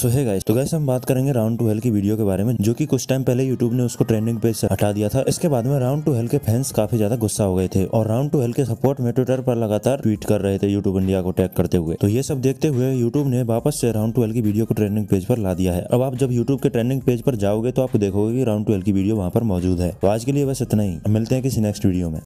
सो है गाइस तो गाइस हम बात करेंगे राउंड टू हेल की वीडियो के बारे में जो कि कुछ टाइम पहले यूट्यूब ने उसको ट्रेंडिंग पेज से हटा दिया था इसके बाद में राउंड टू हेल के फैंस काफी ज्यादा गुस्सा हो गए थे और राउंड टू हेल के सपोर्ट में ट्विटर पर लगातार ट्वीट कर रहे थे यूट्यूब इंडिया को टैग करते हुए तो ये सब देखते हुए यूट्यूब ने वापस से राउंड टू की वीडियो को ट्रेंडिंग पेज पर ला दिया है अब आप जब यूट्यूब के ट्रेंडिंग पेज पर जाओगे तो आप देखोगे की राउंड टू की वीडियो वहाँ पर मौजूद है तो आज के लिए बस इतना ही मिलते हैं किसी नेक्स्ट वीडियो में